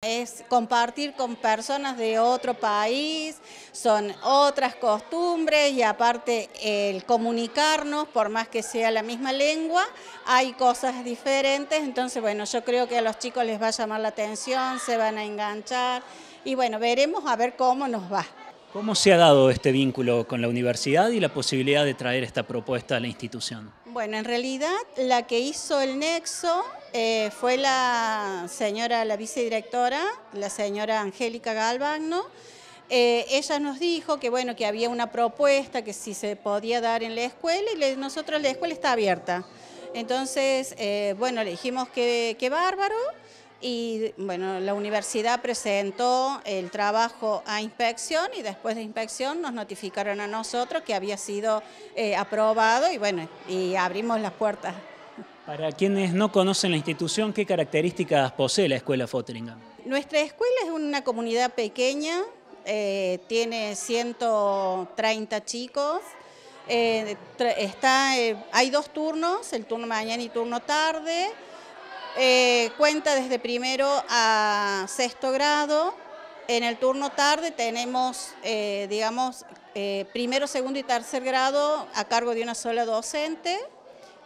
Es compartir con personas de otro país, son otras costumbres y aparte el comunicarnos, por más que sea la misma lengua, hay cosas diferentes, entonces bueno, yo creo que a los chicos les va a llamar la atención, se van a enganchar y bueno, veremos a ver cómo nos va. ¿Cómo se ha dado este vínculo con la universidad y la posibilidad de traer esta propuesta a la institución? Bueno, en realidad la que hizo el nexo eh, fue la señora, la vicedirectora, la señora Angélica Galvagno. Eh, ella nos dijo que bueno, que había una propuesta que si se podía dar en la escuela y nosotros la escuela está abierta. Entonces, eh, bueno, le dijimos que, que bárbaro y bueno, la universidad presentó el trabajo a inspección y después de inspección nos notificaron a nosotros que había sido eh, aprobado y bueno, y abrimos las puertas. Para quienes no conocen la institución, ¿qué características posee la Escuela Fotteringham? Nuestra escuela es una comunidad pequeña, eh, tiene 130 chicos, eh, hay dos turnos, el turno mañana y turno tarde, eh, cuenta desde primero a sexto grado. En el turno tarde tenemos, eh, digamos, eh, primero, segundo y tercer grado a cargo de una sola docente.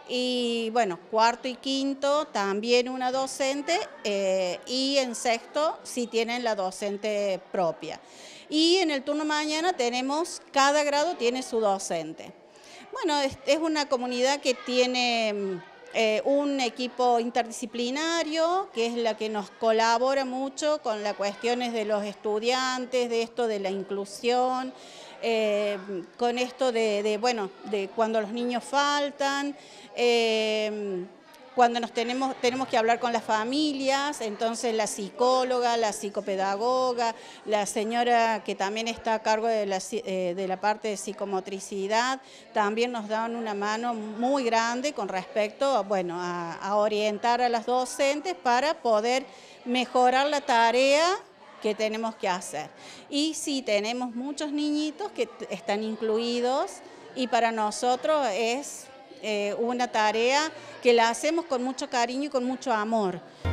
Y bueno, cuarto y quinto también una docente y en sexto sí tienen la docente propia. Y en el turno mañana tenemos, cada grado tiene su docente. Bueno, es una comunidad que tiene mm, eh, un equipo interdisciplinario que es la que nos colabora mucho con las cuestiones de los estudiantes, de esto de la inclusión, eh, con esto de, bueno, de cuando los niños faltan. Eh, cuando nos tenemos, tenemos que hablar con las familias, entonces la psicóloga, la psicopedagoga, la señora que también está a cargo eh, de la, parte de psicomotricidad, también nos dan una mano muy grande con respecto bueno, a, a orientar a las docentes para poder mejorar la tarea que tenemos que hacer. Y sí, tenemos muchos niñitos que están incluidos y para nosotros es eh, una tarea que la hacemos con mucho cariño y con mucho amor.